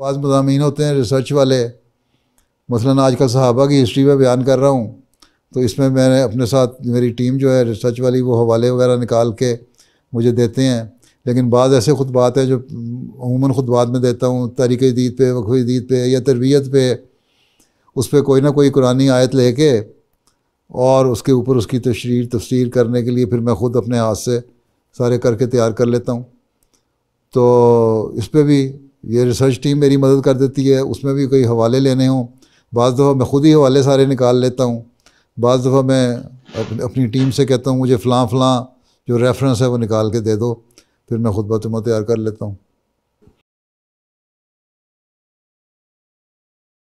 बाज़ मजामी होते हैं रिसर्च वाले मसलन आजकल सहाबा की हिस्ट्री में बयान कर रहा हूँ तो इसमें मैंने अपने साथ मेरी टीम जो है रिसर्च वाली वो हवाले वगैरह निकाल के मुझे देते हैं लेकिन बाद ऐसे खुतबात हैं जो अमूमन खुतबात में देता हूँ तारीख दीद पे वक़ दीद पे या तरबियत पे उस पर कोई ना कोई कुरानी आयत लेके और उसके ऊपर उसकी तशरीर तफसीर करने के लिए फिर मैं ख़ुद अपने हाथ से सारे करके तैयार कर लेता हूँ तो इस पर भी ये रिसर्च टीम मेरी मदद कर देती है उसमें भी कोई हवाले लेने हों बज़ दफ़ा मैं ख़ुद ही हवाले सारे निकाल लेता हूँ बज़ दफ़ा मैं अपनी टीम से कहता हूँ मुझे फ़लाँ फ़लाँ जो रेफरेंस है वो निकाल के दे दो फिर मैं खुद बतमा तैयार कर लेता हूँ